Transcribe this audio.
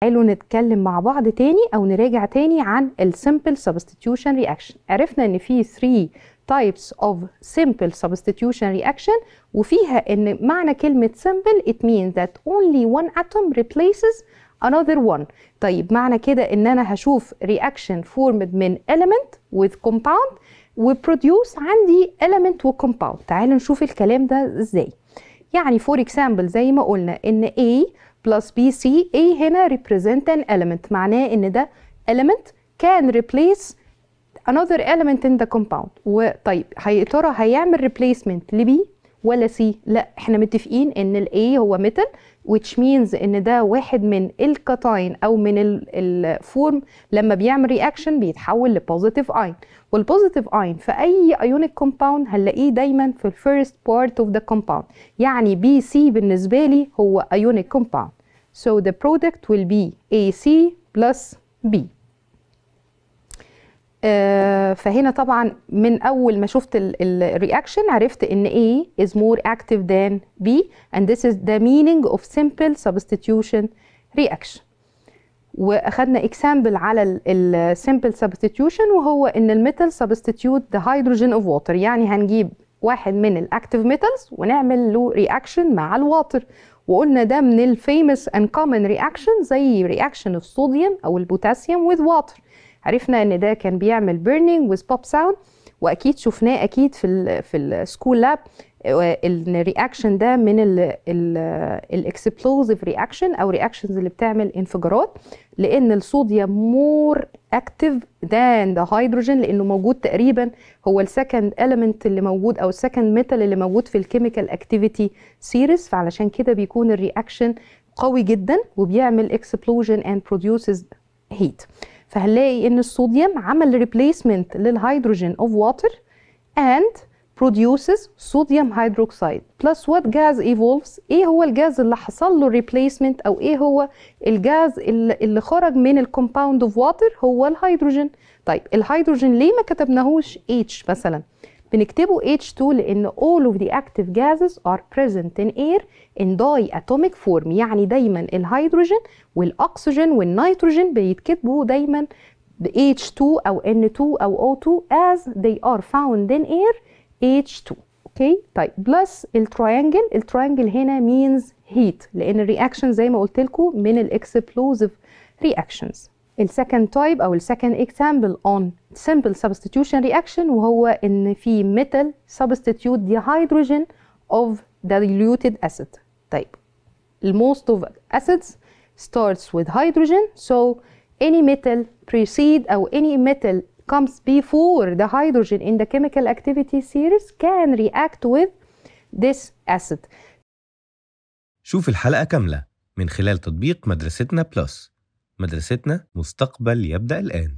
تعالوا نتكلم مع بعض تاني او نراجع تاني عن السمبل سبستيتيوشن رياكشن عرفنا ان في 3 types of simple substitution reaction وفيها ان معنى كلمه simple it means that only one atom replaces another one طيب معنى كده ان انا هشوف reaction formed من element with compound produce عندي element compound تعالوا نشوف الكلام ده ازاي يعني for example زي ما قلنا ان A plus BC A هنا represent an element معناه ان ده element can replace another element in the compound وطيب هي ترى هيعمل replacement لبي ولا C لا احنا متفقين ان ال A هو metal which means ان ده واحد من الكاتاين او من الفورم لما بيعمل رياكشن بيتحول لبوزيتيف اين والبوزيتيف اين في اي ايونيك كومباوند هنلاقيه دايما في الفيرست بارت اوف ذا كومباوند يعني بي سي بالنسبه لي هو ايونيك كومباوند So the product will be AC plus B Uh, فهنا طبعا من اول ما شفت الرياكشن عرفت ان A is more active than B and this is the meaning of simple substitution reaction واخدنا example على simple substitution وهو ان الميتال substitute the hydrogen of water يعني هنجيب واحد من الاكتيف ميتالز ونعمل له رياكشن مع الواتر وقلنا ده من الفيمس اند كومن رياكشن زي رياكشن الصوديوم او البوتاسيوم وذ واتر عرفنا ان ده كان بيعمل بيرنينج وذ بوب ساوند واكيد شفناه اكيد في الـ في السكول لاب آه، ان الرياكشن ده من الاكسبلوزيف رياكشن او رياكشنز اللي بتعمل انفجارات لان الصوديوم مور اكتف ذان ذا هيدروجين لانه موجود تقريبا هو السكند اليمنت اللي موجود او السكند ميتال اللي موجود في الكيميكال اكتيفيتي سيريز فعلشان كده بيكون الرياكشن قوي جدا وبيعمل اكسبلوجن اند produces هيت فهنلاقي ان الصوديوم عمل ريبليسمنت للهيدروجين اوف واتر اند produces sodium hydroxide plus what gas evolves ايه هو الجاز اللي حصل له replacement او ايه هو الجاز اللي خرج من الكومباوند اوف واتر هو الهيدروجين طيب الهيدروجين ليه ما كتبناهوش H مثلا بنكتبه H2 لان all of the active gases are present in air in diatomic form يعني دايما الهيدروجين والاكسجين والنيتروجين بيتكتبوا دايما H2 او N2 او O2 as they are found in air H2 plus طيب بلس التريانجل triangle هنا means heat لان الرياكشن زي ما قلت لكم من الاكسبلوزيف رياكشنز السكند تايب او السكند اكزامبل اون simple substitution reaction وهو ان في ميتال substitute the hydrogen of diluted acid طيب most of acids starts with hydrogen so any metal precede or any metal comes before the hydrogen in the chemical activity series can react with this acid شوف الحلقة كاملة من خلال تطبيق مدرستنا بلس مدرستنا مستقبل يبدأ الآن